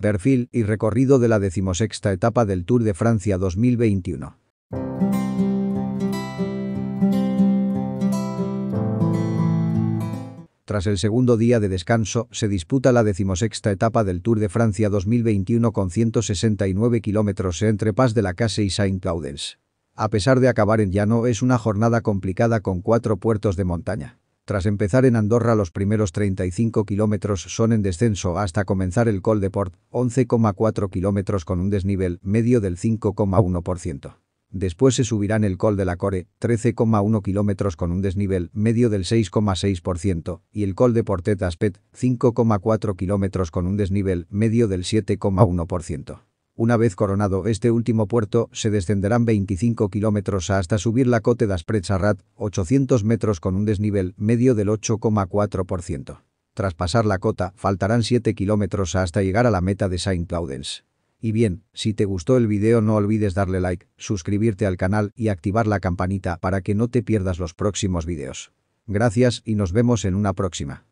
perfil y recorrido de la decimosexta etapa del Tour de Francia 2021. Tras el segundo día de descanso, se disputa la decimosexta etapa del Tour de Francia 2021 con 169 kilómetros entre Paz de la Casse y Saint-Claudens. A pesar de acabar en llano, es una jornada complicada con cuatro puertos de montaña. Tras empezar en Andorra los primeros 35 kilómetros son en descenso hasta comenzar el Col de Port, 11,4 kilómetros con un desnivel medio del 5,1%. Después se subirán el Col de la Core, 13,1 kilómetros con un desnivel medio del 6,6%, y el Col de Portet Aspet, 5,4 kilómetros con un desnivel medio del 7,1%. Una vez coronado este último puerto, se descenderán 25 kilómetros hasta subir la Cote das Rat, 800 metros con un desnivel medio del 8,4%. Tras pasar la cota, faltarán 7 kilómetros hasta llegar a la meta de Saint Claudens. Y bien, si te gustó el video no olvides darle like, suscribirte al canal y activar la campanita para que no te pierdas los próximos videos. Gracias y nos vemos en una próxima.